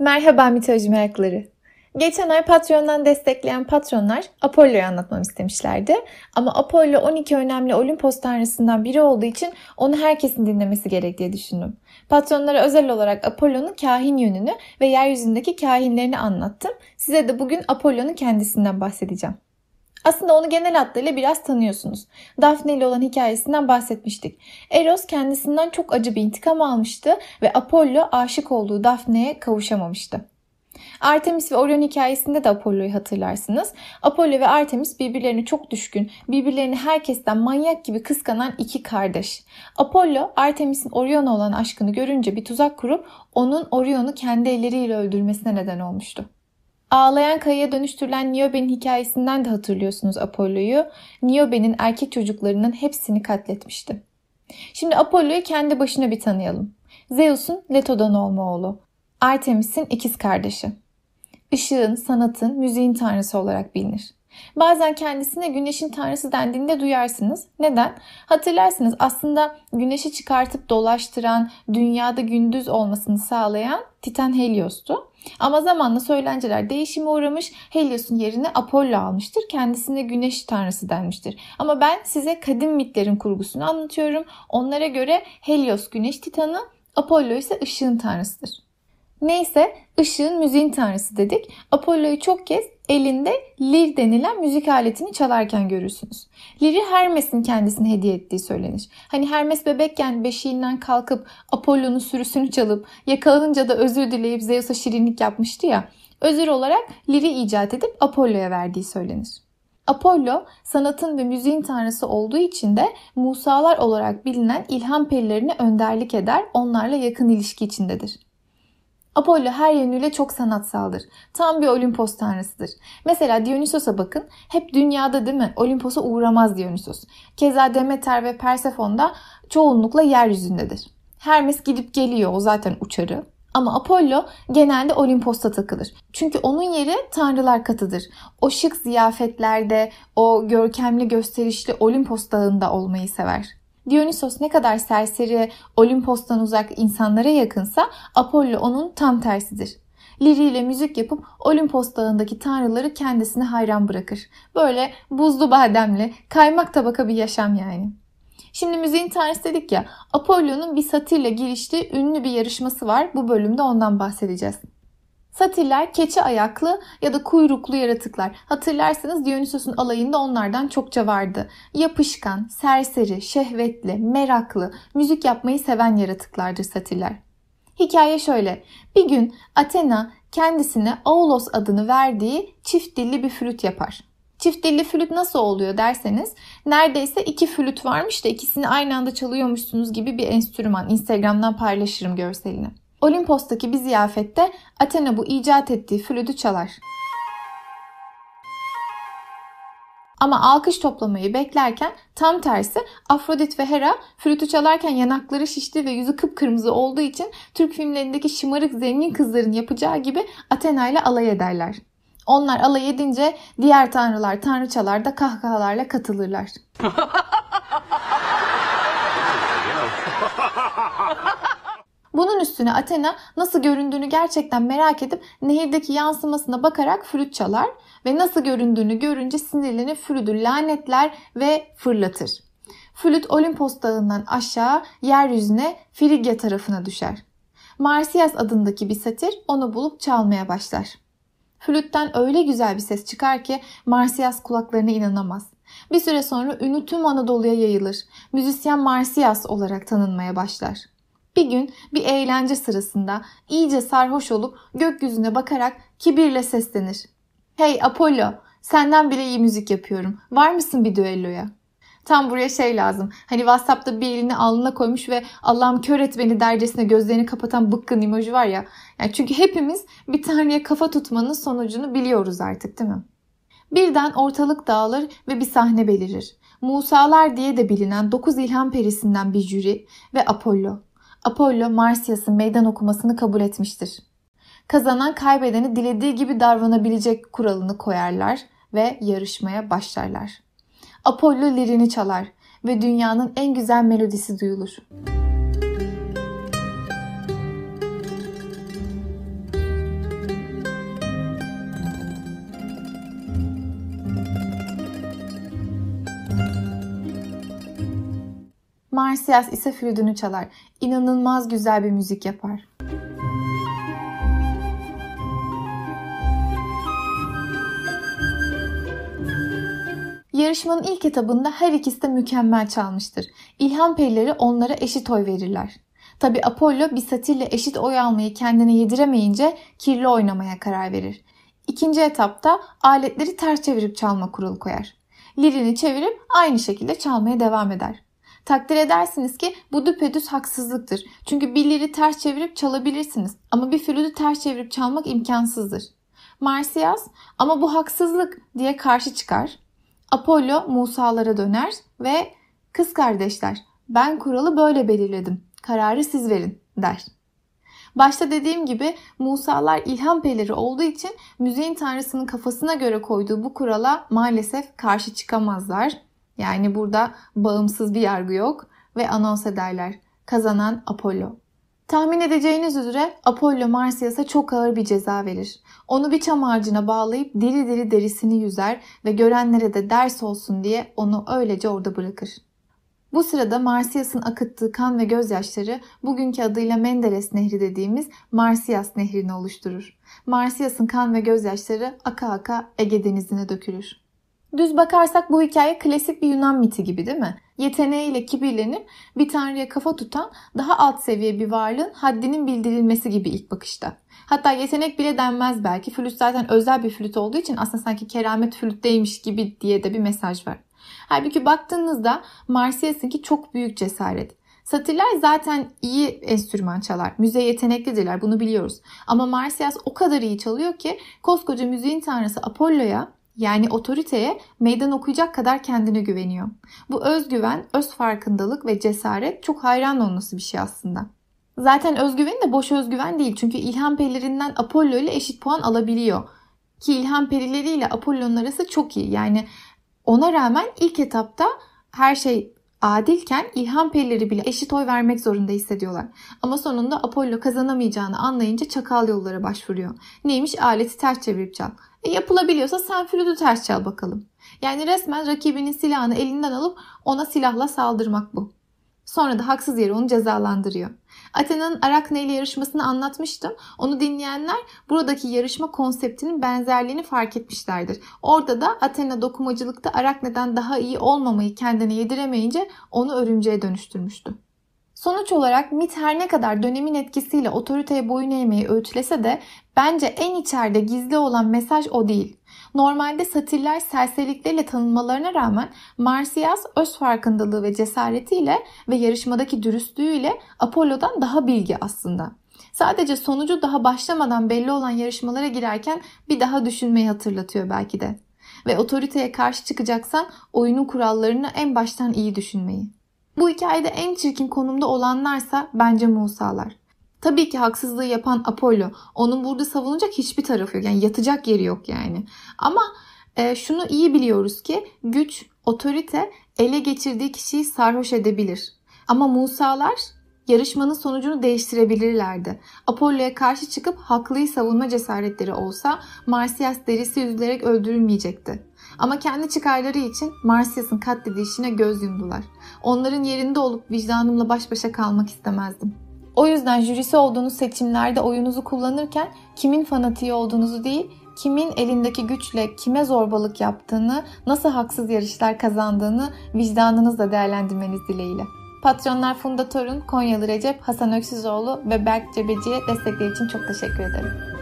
Merhaba mitoloji merakları. Geçen ay Patreon'dan destekleyen patronlar Apollo'yu anlatmam istemişlerdi. Ama Apollo 12 önemli Olimpos tanrısından biri olduğu için onu herkesin dinlemesi gerek diye düşündüm. Patronlara özel olarak Apollo'nun kahin yönünü ve yeryüzündeki kahinlerini anlattım. Size de bugün Apollo'nun kendisinden bahsedeceğim. Aslında onu genel hatlarıyla biraz tanıyorsunuz. Daphne ile olan hikayesinden bahsetmiştik. Eros kendisinden çok acı bir intikam almıştı ve Apollo aşık olduğu Daphne'ye kavuşamamıştı. Artemis ve Orion hikayesinde de Apollo'yu hatırlarsınız. Apollo ve Artemis birbirlerini çok düşkün, birbirlerini herkesten manyak gibi kıskanan iki kardeş. Apollo, Artemis'in Orion'a olan aşkını görünce bir tuzak kurup onun Orion'u kendi elleriyle öldürmesine neden olmuştu. Ağlayan kayaya dönüştürülen Niobe'nin hikayesinden de hatırlıyorsunuz Apollo'yu. Niobe'nin erkek çocuklarının hepsini katletmişti. Şimdi Apollo'yu kendi başına bir tanıyalım. Zeus'un Leto'dan olma oğlu. Artemis'in ikiz kardeşi. Işığın, sanatın, müziğin tanrısı olarak bilinir. Bazen kendisine güneşin tanrısı dendiğinde duyarsınız. Neden? Hatırlarsınız aslında güneşi çıkartıp dolaştıran, dünyada gündüz olmasını sağlayan Titan Helios'tu. Ama zamanla söylenceler değişime uğramış, Helios'un yerine Apollo almıştır. Kendisine güneş tanrısı denmiştir. Ama ben size kadim mitlerin kurgusunu anlatıyorum. Onlara göre Helios güneş titanı, Apollo ise ışığın tanrısıdır. Neyse ışığın müziğin tanrısı dedik. Apollo'yu çok kez elinde lir denilen müzik aletini çalarken görürsünüz. Liri Hermes'in kendisine hediye ettiği söylenir. Hani Hermes bebekken beşiğinden kalkıp Apollo'nun sürüsünü çalıp yakalanınca da özür dileyip Zeus'a şirinlik yapmıştı ya. Özür olarak liri icat edip Apollo'ya verdiği söylenir. Apollo sanatın ve müziğin tanrısı olduğu için de Musalar olarak bilinen ilham perilerine önderlik eder, onlarla yakın ilişki içindedir. Apollo her yönüyle çok sanatsaldır. Tam bir Olimpos tanrısıdır. Mesela Dionysos'a bakın. Hep dünyada değil mi? Olimpos'a uğramaz Dionysos. Keza Demeter ve Persefon da çoğunlukla yeryüzündedir. Hermes gidip geliyor. O zaten uçarı. Ama Apollo genelde Olimpos'ta takılır. Çünkü onun yeri tanrılar katıdır. O şık ziyafetlerde, o görkemli gösterişli Olimpos dağında olmayı sever. Dionysos ne kadar serseri, Olimpos'tan uzak insanlara yakınsa Apollo onun tam tersidir. ile müzik yapıp Olimpos dağındaki tanrıları kendisine hayran bırakır. Böyle buzlu bademli, kaymak tabaka bir yaşam yani. Şimdi müziğin tanrısı dedik ya, Apollo'nun bir satirle giriştiği ünlü bir yarışması var. Bu bölümde ondan bahsedeceğiz. Satiller keçi ayaklı ya da kuyruklu yaratıklar. Hatırlarsanız Dionysos'un alayında onlardan çokça vardı. Yapışkan, serseri, şehvetli, meraklı, müzik yapmayı seven yaratıklardır satiller. Hikaye şöyle. Bir gün Athena kendisine Aulos adını verdiği çift dilli bir flüt yapar. Çift dilli flüt nasıl oluyor derseniz neredeyse iki flüt varmış da ikisini aynı anda çalıyormuşsunuz gibi bir enstrüman. Instagram'dan paylaşırım görselini. Olimpos'taki bir ziyafette Athena bu icat ettiği flütü çalar. Ama alkış toplamayı beklerken tam tersi Afrodit ve Hera flütü çalarken yanakları şişti ve yüzü kıpkırmızı olduğu için Türk filmlerindeki şımarık zengin kızların yapacağı gibi Athena ile alay ederler. Onlar alay edince diğer tanrılar tanrıçalar da kahkahalarla katılırlar. Bunun üstüne Athena nasıl göründüğünü gerçekten merak edip nehirdeki yansımasına bakarak flüt çalar ve nasıl göründüğünü görünce sinirlenip flütü lanetler ve fırlatır. Flüt Olimpos dağından aşağı yeryüzüne Frigya tarafına düşer. Marsiyas adındaki bir satir onu bulup çalmaya başlar. Flütten öyle güzel bir ses çıkar ki Marsiyas kulaklarına inanamaz. Bir süre sonra ünü tüm Anadolu'ya yayılır. Müzisyen Marsiyas olarak tanınmaya başlar. Bir gün bir eğlence sırasında iyice sarhoş olup gökyüzüne bakarak kibirle seslenir. Hey Apollo senden bile iyi müzik yapıyorum. Var mısın bir düelloya? Tam buraya şey lazım. Hani Whatsapp'ta bir elini alnına koymuş ve Allah'ım kör et beni dercesine gözlerini kapatan bıkkın emoji var ya. Yani çünkü hepimiz bir taneye kafa tutmanın sonucunu biliyoruz artık değil mi? Birden ortalık dağılır ve bir sahne belirir. Musalar diye de bilinen 9 ilham perisinden bir jüri ve Apollo. Apollo Marsyas'ın meydan okumasını kabul etmiştir. Kazanan kaybedeni dilediği gibi davranabilecek kuralını koyarlar ve yarışmaya başlarlar. Apollo lirini çalar ve dünyanın en güzel melodisi duyulur. Müzik Marsyas ise flütünü çalar. İnanılmaz güzel bir müzik yapar. Yarışmanın ilk etabında her ikisi de mükemmel çalmıştır. İlham perileri onlara eşit oy verirler. Tabi Apollo bir satirle eşit oy almayı kendine yediremeyince kirli oynamaya karar verir. İkinci etapta aletleri ters çevirip çalma kuralı koyar. Lirini çevirip aynı şekilde çalmaya devam eder. Takdir edersiniz ki bu düpedüz haksızlıktır. Çünkü bir liri ters çevirip çalabilirsiniz ama bir flütü ters çevirip çalmak imkansızdır. Marsyas, ama bu haksızlık diye karşı çıkar. Apollo Musa'lara döner ve kız kardeşler ben kuralı böyle belirledim. Kararı siz verin der. Başta dediğim gibi Musalar ilham peleri olduğu için müziğin tanrısının kafasına göre koyduğu bu kurala maalesef karşı çıkamazlar. Yani burada bağımsız bir yargı yok ve anons ederler. Kazanan Apollo. Tahmin edeceğiniz üzere Apollo Marsyas'a çok ağır bir ceza verir. Onu bir çam ağacına bağlayıp diri diri derisini yüzer ve görenlere de ders olsun diye onu öylece orada bırakır. Bu sırada Marsyas'ın akıttığı kan ve gözyaşları bugünkü adıyla Menderes Nehri dediğimiz Marsyas Nehri'ni oluşturur. Marsyas'ın kan ve gözyaşları aka aka Ege Denizi'ne dökülür. Düz bakarsak bu hikaye klasik bir Yunan miti gibi değil mi? Yeteneğiyle kibirlenip bir tanrıya kafa tutan daha alt seviye bir varlığın haddinin bildirilmesi gibi ilk bakışta. Hatta yetenek bile denmez belki. Flüt zaten özel bir flüt olduğu için aslında sanki keramet flütteymiş gibi diye de bir mesaj var. Halbuki baktığınızda Marsyas'ınki çok büyük cesaret. Satiller zaten iyi enstrüman çalar. Müze yeteneklidirler bunu biliyoruz. Ama Marsyas o kadar iyi çalıyor ki koskoca müziğin tanrısı Apollo'ya yani otoriteye meydan okuyacak kadar kendine güveniyor. Bu özgüven, öz farkındalık ve cesaret çok hayran olması bir şey aslında. Zaten özgüven de boş özgüven değil çünkü İlhan Perilerinden Apollo ile eşit puan alabiliyor. Ki İlhan Perileri ile Apollo'nun arası çok iyi. Yani ona rağmen ilk etapta her şey adilken İlhan Perileri bile eşit oy vermek zorunda hissediyorlar. Ama sonunda Apollo kazanamayacağını anlayınca çakal yollara başvuruyor. Neymiş aleti ters çevirip çal. E, yapılabiliyorsa sen flütü ters çal bakalım. Yani resmen rakibinin silahını elinden alıp ona silahla saldırmak bu. Sonra da haksız yere onu cezalandırıyor. Athena'nın Arakne ile yarışmasını anlatmıştım. Onu dinleyenler buradaki yarışma konseptinin benzerliğini fark etmişlerdir. Orada da Athena dokumacılıkta Arakne'den daha iyi olmamayı kendine yediremeyince onu örümceğe dönüştürmüştü. Sonuç olarak MIT her ne kadar dönemin etkisiyle otoriteye boyun eğmeyi ölçülese de bence en içeride gizli olan mesaj o değil. Normalde satirler serseriliklerle tanınmalarına rağmen Marsyas öz farkındalığı ve cesaretiyle ve yarışmadaki dürüstlüğüyle Apollo'dan daha bilgi aslında. Sadece sonucu daha başlamadan belli olan yarışmalara girerken bir daha düşünmeyi hatırlatıyor belki de. Ve otoriteye karşı çıkacaksan oyunun kurallarını en baştan iyi düşünmeyi. Bu hikayede en çirkin konumda olanlarsa bence Musa'lar. Tabii ki haksızlığı yapan Apollo. Onun burada savunacak hiçbir tarafı yok. Yani yatacak yeri yok yani. Ama e, şunu iyi biliyoruz ki güç, otorite ele geçirdiği kişiyi sarhoş edebilir. Ama Musa'lar yarışmanın sonucunu değiştirebilirlerdi. Apollo'ya karşı çıkıp haklıyı savunma cesaretleri olsa Marsyas derisi üzülerek öldürülmeyecekti. Ama kendi çıkarları için Marsyas'ın katledilişine göz yumdular. Onların yerinde olup vicdanımla baş başa kalmak istemezdim. O yüzden jürisi olduğunuz seçimlerde oyunuzu kullanırken kimin fanatiği olduğunuzu değil, kimin elindeki güçle kime zorbalık yaptığını, nasıl haksız yarışlar kazandığını vicdanınızla değerlendirmeniz dileğiyle. Patronlar Funda Torun, Konyalı Recep, Hasan Öksüzoğlu ve Berk Cebeci'ye destekleri için çok teşekkür ederim.